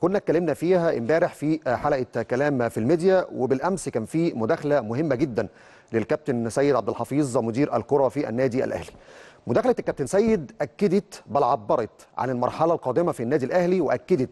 كنا اتكلمنا فيها امبارح في حلقه كلام في الميديا وبالامس كان في مداخله مهمه جدا للكابتن سيد عبد الحفيظ مدير الكره في النادي الاهلي. مداخله الكابتن سيد اكدت بل عبرت عن المرحله القادمه في النادي الاهلي واكدت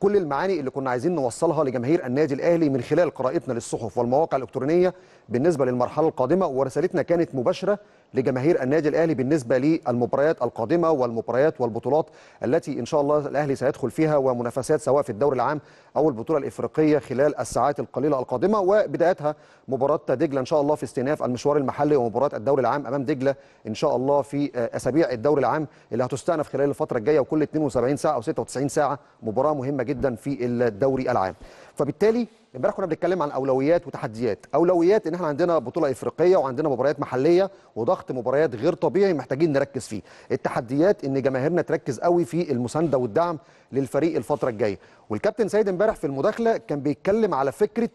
كل المعاني اللي كنا عايزين نوصلها لجماهير النادي الاهلي من خلال قراءتنا للصحف والمواقع الالكترونيه بالنسبه للمرحله القادمه ورسالتنا كانت مباشره لجماهير النادي الاهلي بالنسبه للمباريات القادمه والمباريات والبطولات التي ان شاء الله الاهلي سيدخل فيها ومنافسات سواء في الدوري العام او البطوله الافريقيه خلال الساعات القليله القادمه وبدايتها مباراه دجله ان شاء الله في استئناف المشوار المحلي ومباراه الدوري العام امام دجله ان شاء الله في آه، اسابيع الدوري العام اللي هتستأنف خلال الفتره الجايه وكل 72 ساعه او 96 ساعه مباراه مهمه جدا جدا في الدوري العام فبالتالي امبارح كنا بنتكلم عن اولويات وتحديات اولويات ان احنا عندنا بطوله افريقيه وعندنا مباريات محليه وضغط مباريات غير طبيعي محتاجين نركز فيه التحديات ان جماهيرنا تركز قوي في المسانده والدعم للفريق الفتره الجايه والكابتن سيد امبارح في المداخله كان بيتكلم على فكره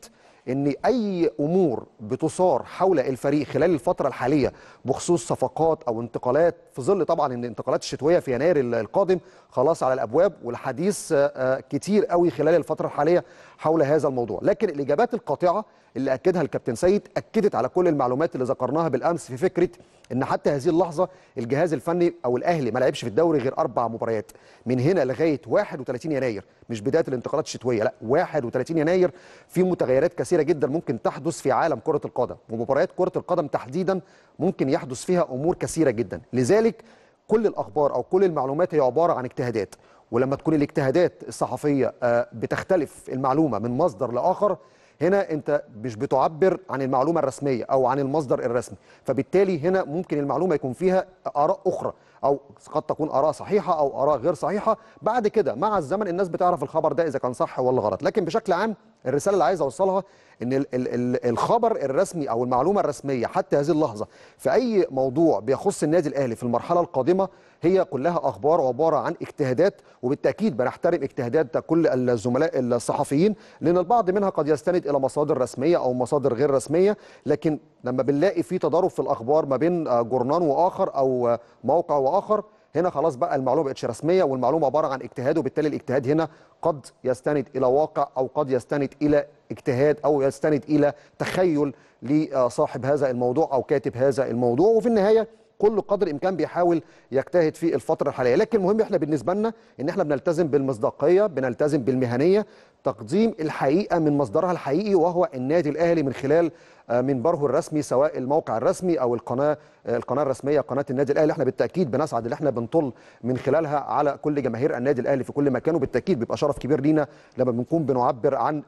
ان اي امور بتثار حول الفريق خلال الفتره الحاليه بخصوص صفقات او انتقالات في ظل طبعا ان انتقالات الشتويه في يناير القادم خلاص على الابواب والحديث آه، آه، كتير قوي خلال الفتره الحاليه حول هذا الموضوع لكن الاجابات القاطعه اللي اكدها الكابتن سيد اكدت على كل المعلومات اللي ذكرناها بالامس في فكره ان حتى هذه اللحظه الجهاز الفني او الاهلي ما لعبش في الدوري غير اربع مباريات من هنا لغايه 31 يناير مش بدايه الانتقالات الشتويه لا 31 يناير في متغيرات كثيره جدا ممكن تحدث في عالم كره القدم ومباريات كره القدم تحديدا ممكن يحدث فيها امور كثيره جدا لذلك كل الاخبار او كل المعلومات هي عباره عن اجتهادات ولما تكون الاجتهادات الصحفيه آه، بتختلف المعلومه من مصدر لاخر هنا انت مش بتعبر عن المعلومه الرسميه او عن المصدر الرسمي فبالتالي هنا ممكن المعلومه يكون فيها اراء اخرى او قد تكون اراء صحيحه او اراء غير صحيحه بعد كده مع الزمن الناس بتعرف الخبر ده اذا كان صح ولا غلط لكن بشكل عام الرساله اللي عايز اوصلها ان الـ الـ الخبر الرسمي او المعلومه الرسميه حتى هذه اللحظه في اي موضوع بيخص النادي الاهلي في المرحله القادمه هي كلها اخبار وعباره عن اجتهادات وبالتاكيد بنحترم اجتهادات كل الزملاء الصحفيين لان البعض منها قد يستند الى مصادر رسميه او مصادر غير رسميه لكن لما بنلاقي في تضارب في الاخبار ما بين جورنان واخر او موقع واخر هنا خلاص بقى المعلومه بقتش رسميه والمعلومه عباره عن اجتهاد وبالتالي الاجتهاد هنا قد يستند الى واقع او قد يستند الى اجتهاد او يستند الى تخيل لصاحب هذا الموضوع او كاتب هذا الموضوع وفي النهايه كل قدر الامكان بيحاول يجتهد في الفتره الحاليه لكن المهم احنا بالنسبه لنا ان احنا بنلتزم بالمصداقيه بنلتزم بالمهنيه تقديم الحقيقه من مصدرها الحقيقي وهو النادي الاهلي من خلال آه، منبره الرسمي سواء الموقع الرسمي او القناه آه، القناه الرسميه قناه النادي الاهلي احنا بالتاكيد بنسعد اللي احنا بنطل من خلالها على كل جماهير النادي الاهلي في كل مكان وبالتاكيد بيبقى شرف كبير لينا لما بنكون بنعبر عن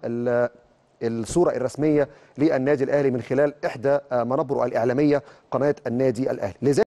الصوره الرسميه للنادي الاهلي من خلال احدى آه، منابره الاعلاميه قناه النادي الاهلي